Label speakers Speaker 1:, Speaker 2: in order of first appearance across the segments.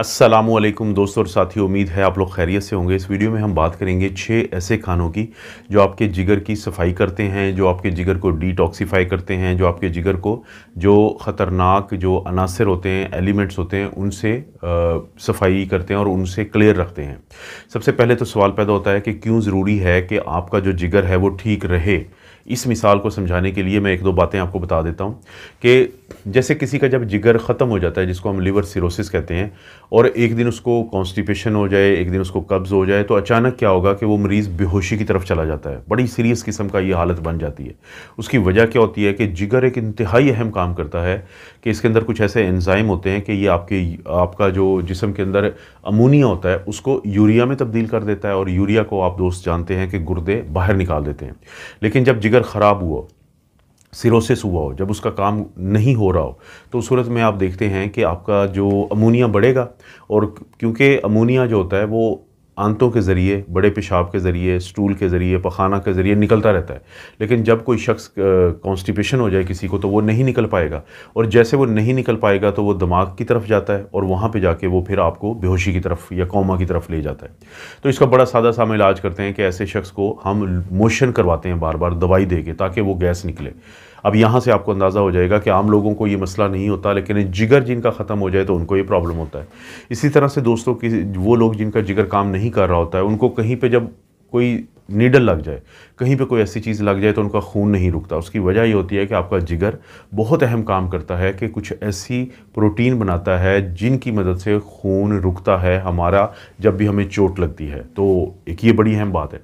Speaker 1: असलम दोस्तों और साथी उम्मीद है आप लोग खैरियत से होंगे इस वीडियो में हम बात करेंगे छः ऐसे खानों की जो आपके जिगर की सफाई करते हैं जो आपके जिगर को डिटॉक्सीफाई करते हैं जो आपके जिगर को जो ख़तरनाक जो अनासर होते हैं एलिमेंट्स होते हैं उनसे आ, सफाई करते हैं और उनसे क्लियर रखते हैं सबसे पहले तो सवाल पैदा होता है कि क्यों ज़रूरी है कि आपका जो जिगर है वो ठीक रहे इस मिसाल को समझाने के लिए मैं एक दो बातें आपको बता देता हूँ कि जैसे किसी का जब जिगर ख़त्म हो जाता है जिसको हम लीवर सिरोसिस कहते हैं और एक दिन उसको कॉन्स्टिपेशन हो जाए एक दिन उसको कब्ज़ हो जाए तो अचानक क्या होगा कि वो मरीज़ बेहोशी की तरफ चला जाता है बड़ी सीरियस किस्म का ये हालत बन जाती है उसकी वजह क्या होती है कि जिगर एक इंतहाई अहम काम करता है कि इसके अंदर कुछ ऐसे एंजाइम होते हैं कि ये आपके आपका जो जिसम के अंदर अमोनिया होता है उसको यूरिया में तब्दील कर देता है और यूरिया को आप दोस्त जानते हैं कि गुर्दे बाहर निकाल देते हैं लेकिन जब जिगर लीवर ख़राब हुआ सिरोसिस हुआ हो जब उसका काम नहीं हो रहा हो तो उस सूरत में आप देखते हैं कि आपका जो अमोनिया बढ़ेगा और क्योंकि अमोनिया जो होता है वो आंतों के ज़रिए बड़े पेशाब के ज़रिए स्टूल के ज़रिए पखाना के ज़रिए निकलता रहता है लेकिन जब कोई शख्स कॉन्स्टिपेशन हो जाए किसी को तो वो नहीं निकल पाएगा और जैसे वो नहीं निकल पाएगा तो वो दिमाग की तरफ जाता है और वहाँ पर जाके वो फिर आपको बेहोशी की तरफ या कौमा की तरफ ले जाता है तो इसका बड़ा सादा सा हम इलाज करते हैं कि ऐसे शख्स को हम मोशन करवाते हैं बार बार दवाई दे के ताकि वो गैस निकले अब यहाँ से आपको अंदाज़ा हो जाएगा कि आम लोगों को ये मसला नहीं होता लेकिन जिगर जिनका ख़त्म हो जाए तो उनको ये प्रॉब्लम होता है इसी तरह से दोस्तों की वो लोग जिनका जिगर काम नहीं कर रहा होता है उनको कहीं पर जब कोई नीडल लग जाए कहीं पे कोई ऐसी चीज़ लग जाए तो उनका खून नहीं रुकता उसकी वजह ये होती है कि आपका जिगर बहुत अहम काम करता है कि कुछ ऐसी प्रोटीन बनाता है जिनकी मदद से खून रुकता है हमारा जब भी हमें चोट लगती है तो एक ये बड़ी अहम बात है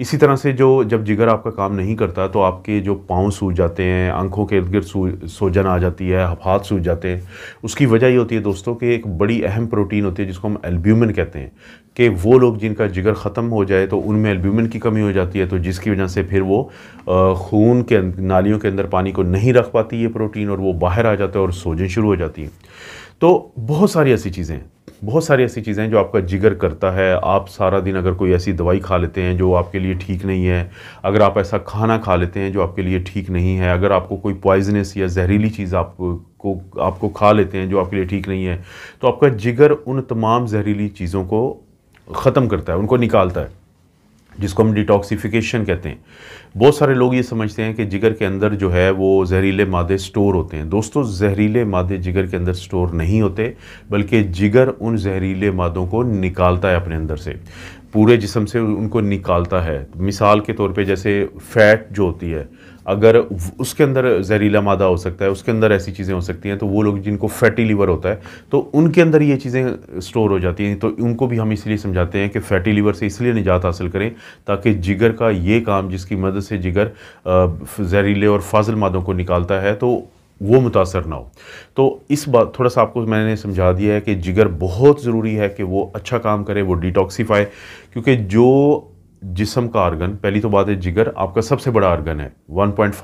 Speaker 1: इसी तरह से जो जब जिगर आपका काम नहीं करता तो आपके जो पाँव सूज जाते हैं आंखों के इर्द गिर्द सोजन आ जाती है हाथ सूज जाते हैं उसकी वजह ये होती है दोस्तों कि एक बड़ी अहम प्रोटीन होती है जिसको हम एल्ब्यूमिन कहते हैं कि वो लोग जिनका जिगर ख़त्म हो जाए तो उनमें एल्ब्यूमिन की कमी हो जाती है तो जिसकी वजह से फिर वो खून के अं-, नालियों के अंदर पानी को नहीं रख पाती ये प्रोटीन और वो बाहर आ जाता है और सोजन शुरू हो जाती है तो बहुत सारी ऐसी चीज़ें बहुत सारी ऐसी चीज़ें हैं जो आपका जिगर करता है आप सारा दिन अगर कोई ऐसी दवाई खा लेते हैं जो आपके लिए ठीक नहीं है अगर आप ऐसा खाना खा लेते हैं जो आपके लिए ठीक नहीं है अगर आपको कोई पॉइजनस या जहरीली चीज़ आप को आपको खा लेते हैं जो आपके लिए ठीक नहीं है तो आपका जिगर उन तमाम जहरीली चीज़ों को ख़त्म करता है उनको निकालता है जिसको हम डिटॉक्सीफिकेशन कहते हैं बहुत सारे लोग ये समझते हैं कि जिगर के अंदर जो है वो जहरीले मादे स्टोर होते हैं दोस्तों जहरीले मादे जिगर के अंदर स्टोर नहीं होते बल्कि जिगर उन जहरीले मादों को निकालता है अपने अंदर से पूरे जिसम से उनको निकालता है मिसाल के तौर पे जैसे फैट जो होती है अगर उसके अंदर जहरीला मादा हो सकता है उसके अंदर ऐसी चीज़ें हो सकती हैं तो वो लोग जिनको फैटी लीवर होता है तो उनके अंदर ये चीज़ें स्टोर हो जाती हैं तो उनको भी हम इसलिए समझाते हैं कि फैटी लीवर से इसलिए निजात हासिल करें ताकि जिगर का ये काम जिसकी मदद से जिगर जहरीले और फाजिल मादों को निकालता है तो वो मुतासर ना हो तो इस बात थोड़ा सा आपको मैंने समझा दिया है कि जिगर बहुत ज़रूरी है कि वो अच्छा काम करे वो डिटॉक्सीफाई क्योंकि जो जिसम का आर्गन पहली तो बात है जिगर आपका सबसे बड़ा आर्गन है 1.5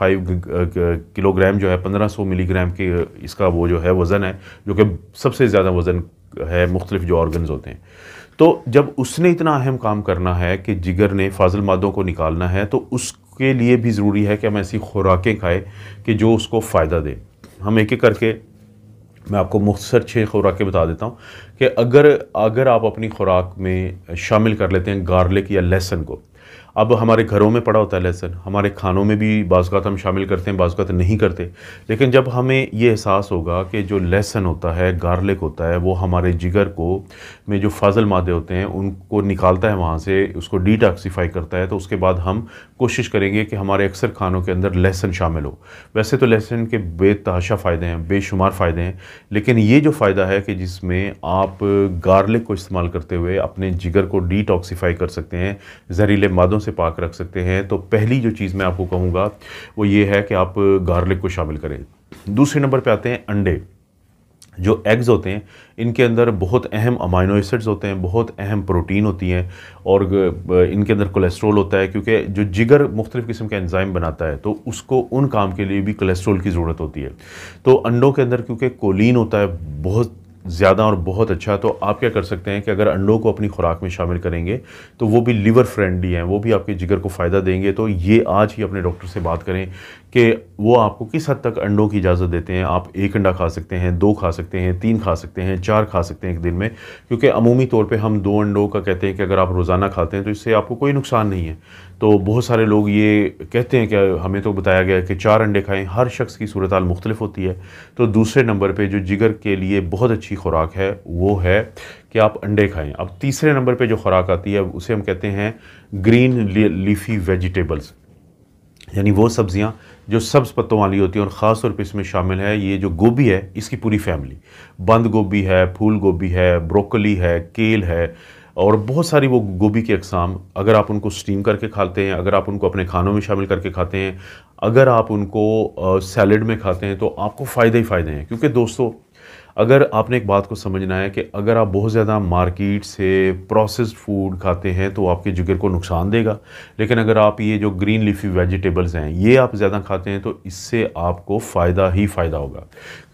Speaker 1: किलोग्राम जो है 1500 मिलीग्राम के इसका वो जो है वज़न है जो कि सबसे ज़्यादा वज़न है मुख्तलिफ जो ऑर्गन होते हैं तो जब उसने इतना अहम काम करना है कि जिगर ने फाजिल मादों को निकालना है तो उसके लिए भी ज़रूरी है कि हम ऐसी खुराकें खाएँ कि जो उसको फ़ायदा दें हम एक एक करके मैं आपको मुख्तर छः खुराकें बता देता हूँ कि अगर अगर आप अपनी खुराक में शामिल कर लेते हैं गार्लिक या लहसन को अब हमारे घरों में पड़ा होता है लहसन हमारे खानों में भी बाज़ात हम शामिल करते हैं बाज़ात नहीं करते लेकिन जब हमें ये एहसास होगा कि जो लहसन होता है गार्लिक होता है वो हमारे जिगर को में जो फाजल मादे होते हैं उनको निकालता है वहाँ से उसको डिटॉक्सीफाई करता है तो उसके बाद हम कोशिश करेंगे कि हमारे अक्सर खानों के अंदर लहसन शामिल हो वैसे तो लहसन के बेतहाशा फ़ायदे हैं बेशुमार फ़ायदे हैं लेकिन ये जो फ़ायदा है कि जिसमें आप गार्लिक को इस्तेमाल करते हुए अपने जिगर को डिटॉक्सीफाई कर सकते हैं जहरीले मादों से पाक रख सकते हैं तो पहली जो चीज़ मैं आपको कहूँगा वो ये है कि आप गार्लिक को शामिल करें दूसरे नंबर पे आते हैं अंडे जो एग्ज़ होते हैं इनके अंदर बहुत अहम अमाइनो एसिड्स होते हैं बहुत अहम प्रोटीन होती हैं और इनके अंदर कोलेस्ट्रॉल होता है क्योंकि जो जिगर मुख्तलिफ़ किस्म के एंजाइम बनाता है तो उसको उन काम के लिए भी कोलेस्ट्रॉल की ज़रूरत होती है तो अंडों के अंदर क्योंकि कोलिन होता है बहुत ज़्यादा और बहुत अच्छा तो आप क्या कर सकते हैं कि अगर अंडों को अपनी खुराक में शामिल करेंगे तो वो भी लीवर फ्रेंडली हैं वो भी आपके जिगर को फ़ायदा देंगे तो ये आज ही अपने डॉक्टर से बात करें कि वो आपको किस हद तक अंडों की इजाज़त देते हैं आप एक अंडा खा सकते हैं दो खा सकते हैं तीन खा सकते हैं चार खा सकते हैं एक दिन में क्योंकि अमूमी तौर पे हम दो अंडों का कहते हैं कि अगर आप रोज़ाना खाते हैं तो इससे आपको कोई नुकसान नहीं है तो बहुत सारे लोग ये कहते हैं कि हमें तो बताया गया कि चार अंडे खाएँ हर शख्स की सूरत मुख्तलिफ होती है तो दूसरे नंबर पर जो जिगर के लिए बहुत अच्छी खुराक है वो है कि आप अंडे खाएँ अब तीसरे नंबर पर जो खुराक आती है उसे हम कहते हैं ग्रीन लीफी वेजिटेबल्स यानी वो सब्ज़ियाँ जो सब्ज़ पत्तों वाली होती हैं और ख़ास तौर पर इसमें शामिल है ये जो गोभी है इसकी पूरी फैमिली बंद गोभी है फूल गोभी है ब्रोकली है केल है और बहुत सारी वो गोभी की अकसाम अगर आप उनको स्टीम करके खाते हैं अगर आप उनको अपने खानों में शामिल करके खाते हैं अगर आप उनको सैलड में खाते हैं तो आपको फ़ायदे ही फ़ायदे हैं क्योंकि दोस्तों अगर आपने एक बात को समझना है कि अगर आप बहुत ज़्यादा मार्केट से प्रोसेस्ड फूड खाते हैं तो आपके जिगर को नुकसान देगा लेकिन अगर आप ये जो ग्रीन लीफी वेजिटेबल्स हैं ये आप ज़्यादा खाते हैं तो इससे आपको फ़ायदा ही फ़ायदा होगा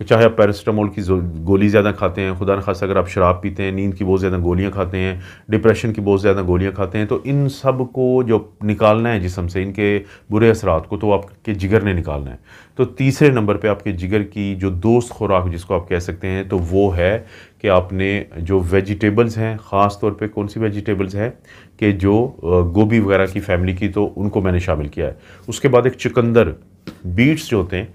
Speaker 1: चाहे आप पैरास्टामोल की गोली ज़्यादा खाते हैं खुदा खास अगर आप शराब पीते हैं नींद की बहुत ज़्यादा गोलियाँ खाते हैं डिप्रेशन की बहुत ज़्यादा गोलियाँ खाते हैं तो इन सब को जो निकालना है जिसम से इनके बुरे असरात को तो आपके जिगर ने निकालना है तो तीसरे नंबर पर आपके जिगर की जो दोस्त खुराक जिसको आप कह सकते हैं हैं तो वो है कि आपने जो वेजिटेबल्स हैं ख़ास तौर पे कौन सी वेजिटेबल्स हैं कि जो गोभी वगैरह की फैमिली की तो उनको मैंने शामिल किया है उसके बाद एक चुकंदर बीट्स जो होते हैं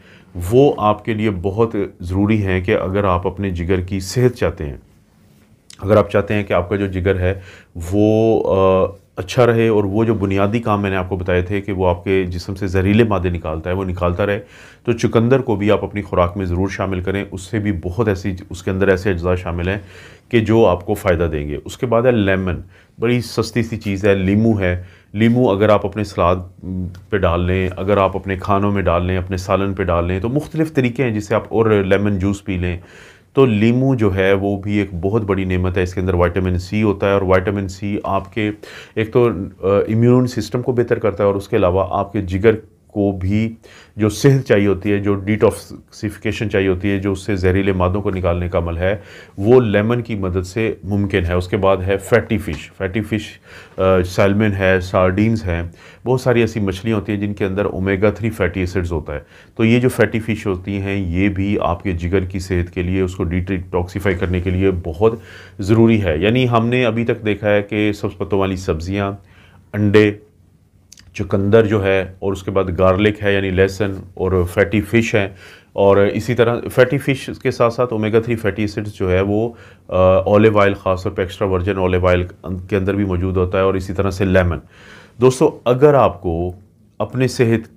Speaker 1: वो आपके लिए बहुत ज़रूरी हैं कि अगर आप अपने जिगर की सेहत चाहते हैं अगर आप चाहते हैं कि आपका जो जिगर है वो अच्छा रहे और वो जो बुनियादी काम मैंने आपको बताए थे कि वो आपके जिसम से जहरीले मादे निकालता है वो निकालता रहे तो चुकंदर को भी आप अपनी खुराक में ज़रूर शामिल करें उससे भी बहुत ऐसी उसके अंदर ऐसे अज्जा शामिल हैं कि जो आपको फ़ायदा देंगे उसके बाद है लेमन बड़ी सस्ती सी चीज़ है लीमू है लीमू अगर आप अपने सलाद पे डाल लें अगर आप अपने खानों में डाल लें अपने सालन पे डाल लें तो मुख्तलिफ़ तरीके हैं जिससे आप और लेमन जूस पी लें तो लीमू जो है वो भी एक बहुत बड़ी नेमत है इसके अंदर वाइटामिन सी होता है और वाइटामिन सी आपके एक तो इम्यून सिस्टम को बेहतर करता है और उसके अलावा आपके जिगर को भी जो सेहत चाहिए होती है जो डिटॉक्सिफिकेशन चाहिए होती है जो उससे जहरीले मादों को निकालने का अमल है वो लेमन की मदद से मुमकिन है उसके बाद है fatty fish fatty fish salmon है सार्डिन्स हैं बहुत सारी ऐसी मछलियाँ होती हैं जिनके अंदर ओमेगा थ्री फैटी एसिड्स होता है तो ये जो फैटी फ़िश होती हैं ये भी आपके जिगर की सेहत के लिए उसको डिटॉक्सीफाई करने के लिए बहुत ज़रूरी है यानी हमने अभी तक देखा है कि सबसे पत्तों वाली सब्ज़ियाँ अंडे चुकंदर जो है और उसके बाद गार्लिक है यानी लहसन और फैटी फ़िश है और इसी तरह फैटी फ़िश के साथ साथ ओमेगा थ्री फैटी एसिड्स जो है वो ऑलिव ऑयल ख़ासतौर पर एक्स्ट्रा वर्जन ऑलिव ऑयल के अंदर भी मौजूद होता है और इसी तरह से लेमन दोस्तों अगर आपको अपने सेहत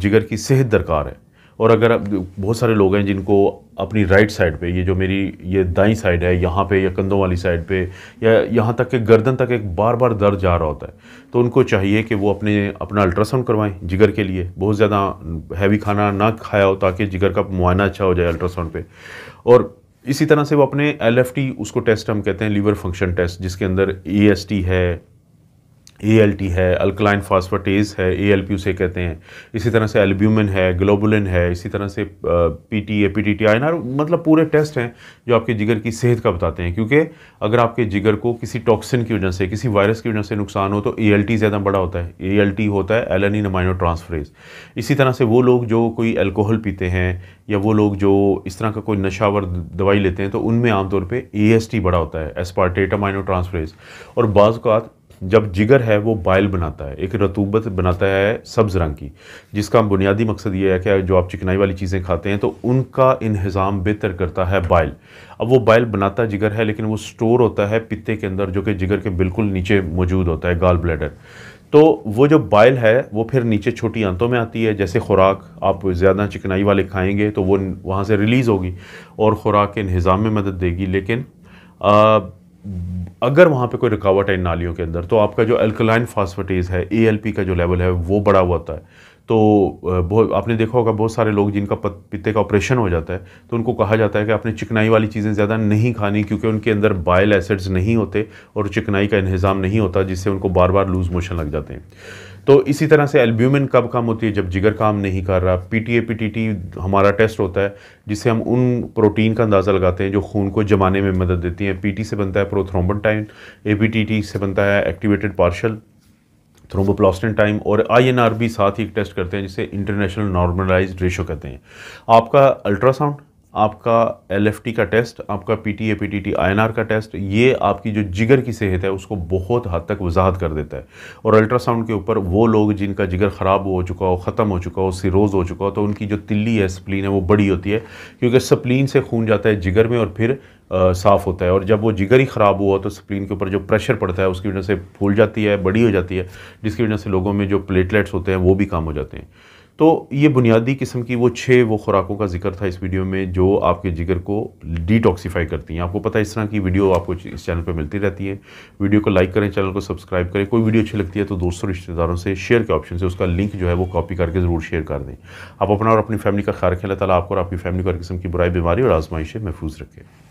Speaker 1: जिगर की सेहत दरकार है और अगर बहुत सारे लोग हैं जिनको अपनी राइट साइड पे ये जो मेरी ये दाई साइड है यहाँ पे या कंधों वाली साइड पे या यहाँ तक के गर्दन तक एक बार बार दर्द जा रहा होता है तो उनको चाहिए कि वो अपने अपना अल्ट्रासाउंड करवाएं जिगर के लिए बहुत ज़्यादा हैवी खाना ना खाया हो ताकि जिगर का मुआयना अच्छा हो जाए अल्ट्रासाउंड पर और इसी तरह से वो अपने एल उसको टेस्ट हम कहते हैं लीवर फंक्शन टेस्ट जिसके अंदर ई है ए है अल्कलाइन फास्फाटेज है ए उसे कहते हैं इसी तरह से एल्ब्यूमिन है ग्लोबुलिन है इसी तरह से P T A P T T I R मतलब पूरे टेस्ट हैं जो आपके जिगर की सेहत का बताते हैं क्योंकि अगर आपके जिगर को किसी टॉक्सिन की वजह से किसी वायरस की वजह से नुकसान हो तो ए ज़्यादा बड़ा होता है ए होता है एलनिन नमाइनो ट्रांसफ्रेज़ इसी तरह से वो लोग जो कोई अल्कोहल पीते हैं या वो लोग जो इस तरह का कोई नशावर दवाई लेते हैं तो उनमें आमतौर पर ए बड़ा होता है एस्पार्टेट अमाइनो ट्रांसफ्रेज़ और बाज़ात जब जिगर है वो बाइल बनाता है एक रतूबत बनाता है सब्ज़ रंग की जिसका बुनियादी मकसद ये है कि जो आप चिकनाई वाली चीज़ें खाते हैं तो उनका इन्हज़ाम बेहतर करता है बाइल अब वो बाइल बनाता जिगर है लेकिन वो स्टोर होता है पित्ते के अंदर जो कि जिगर के बिल्कुल नीचे मौजूद होता है गाल ब्लैडर तो वो जो बाइल है वो फिर नीचे छोटी आंतों में आती है जैसे खुराक आप ज़्यादा चिकनाई वाले खाएंगे तो वो वहाँ से रिलीज़ होगी और ख़ुराक के इन्हज़ाम में मदद देगी लेकिन अगर वहाँ पे कोई रुकावट है इन नालियों के अंदर तो आपका जो अल्कलाइन फास्फेटेज है ए का जो लेवल है वो बड़ा हुआ होता है तो बहुत आपने देखा होगा बहुत सारे लोग जिनका पत्ते का ऑपरेशन हो जाता है तो उनको कहा जाता है कि आपने चिकनाई वाली चीज़ें ज़्यादा नहीं खानी क्योंकि उनके अंदर बाइल एसिड्स नहीं होते और चिकनाई का इन्हजाम नहीं होता जिससे उनको बार बार लूज़ मोशन लग जाते हैं तो इसी तरह से एल्ब्यूमिन कब काम होती है जब जिगर काम नहीं कर रहा पीटीए पीटीटी हमारा टेस्ट होता है जिससे हम उन प्रोटीन का अंदाज़ा लगाते हैं जो खून को जमाने में मदद देती हैं पीटी से बनता है प्रोथ्रोम्बन टाइन टी से बनता है एक्टिवेटेड पार्शल थ्रोम्बोप्लास्टिन टाइम और आईएनआर भी साथ ही एक टेस्ट करते हैं जिसे इंटरनेशनल नॉर्मलाइज रेशो कहते हैं आपका अल्ट्रासाउंड आपका एलएफटी का टेस्ट आपका पीटीए पीटीटी आईएनआर का टेस्ट ये आपकी जो जिगर की सेहत है उसको बहुत हद तक वजाहत कर देता है और अल्ट्रासाउंड के ऊपर वो लोग जिनका जिगर ख़राब हो चुका हो ख़त्म हो चुका हो सिरोज़ हो चुका हो तो उनकी जो तिल्ली है स्प्लीन है वो बड़ी होती है क्योंकि स्प्लीन से खून जाता है जिगर में और फिर साफ़ होता है और जब वो जिगर ही ख़राब हुआ तो स्प्लीन के ऊपर जो प्रेशर पड़ता है उसकी वजह से फूल जाती है बड़ी हो जाती है जिसकी वजह से लोगों में जो प्लेटलेट्स होते हैं वो भी कम हो जाते हैं तो ये बुनियादी किस्म की वो छः वो खुराकों का जिक्र था इस वीडियो में जो आपके जिगर को डिटॉक्सीफाई करती हैं आपको पता है इस तरह की वीडियो आपको इस चैनल पर मिलती रहती है वीडियो को लाइक करें चैनल को सब्सक्राइब करें कोई वीडियो अच्छी लगती है तो दोस्तों रिश्तेदारों से शेयर के ऑप्शन से उसका लिंक जो है वो कॉपी करके ज़रूर शेयर कर दें आप अपना और अपनी फैमिली का ख्याल रखें अल्लाह ताला आपको और आपकी फैमिली को हर किस्म की बुराई बीमारी और आजमाइश महफूज रखें